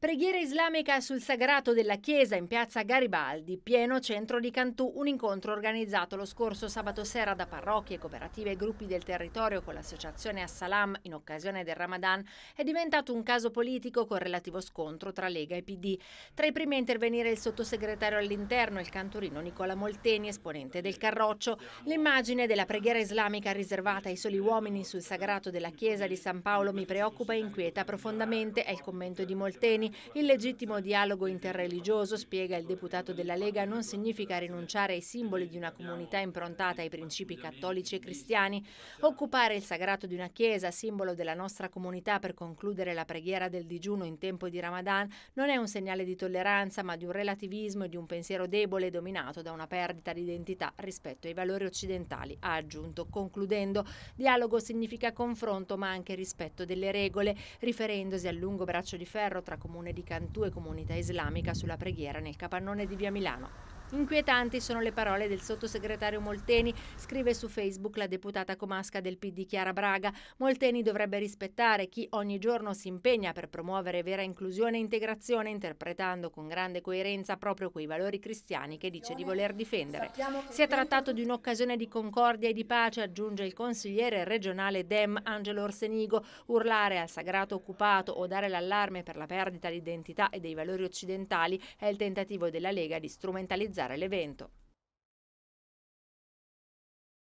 Preghiera islamica sul sagrato della chiesa in piazza Garibaldi, pieno centro di Cantù, un incontro organizzato lo scorso sabato sera da parrocchie, cooperative e gruppi del territorio con l'associazione Assalam in occasione del Ramadan, è diventato un caso politico con relativo scontro tra Lega e PD. Tra i primi a intervenire il sottosegretario all'interno, il cantorino Nicola Molteni, esponente del Carroccio. L'immagine della preghiera islamica riservata ai soli uomini sul sagrato della chiesa di San Paolo mi preoccupa e inquieta profondamente, è il commento di Molteni cristiani. Il legittimo dialogo interreligioso, spiega il deputato della Lega, non significa rinunciare ai simboli di una comunità improntata ai principi cattolici e cristiani. Occupare il sagrato di una chiesa, simbolo della nostra comunità per concludere la preghiera del digiuno in tempo di Ramadan, non è un segnale di tolleranza, ma di un relativismo e di un pensiero debole dominato da una perdita di identità rispetto ai valori occidentali, ha aggiunto. Concludendo, dialogo significa confronto, ma anche rispetto delle regole, riferendosi al lungo braccio di ferro tra comunità comune di Cantù e comunità islamica sulla preghiera nel capannone di via Milano. Inquietanti sono le parole del sottosegretario Molteni, scrive su Facebook la deputata comasca del PD Chiara Braga. Molteni dovrebbe rispettare chi ogni giorno si impegna per promuovere vera inclusione e integrazione, interpretando con grande coerenza proprio quei valori cristiani che dice di voler difendere. Si è trattato di un'occasione di concordia e di pace, aggiunge il consigliere regionale Dem Angelo Orsenigo. Urlare al sagrato occupato o dare l'allarme per la perdita di identità e dei valori occidentali è il tentativo della Lega di strumentalizzare organizzare l'evento.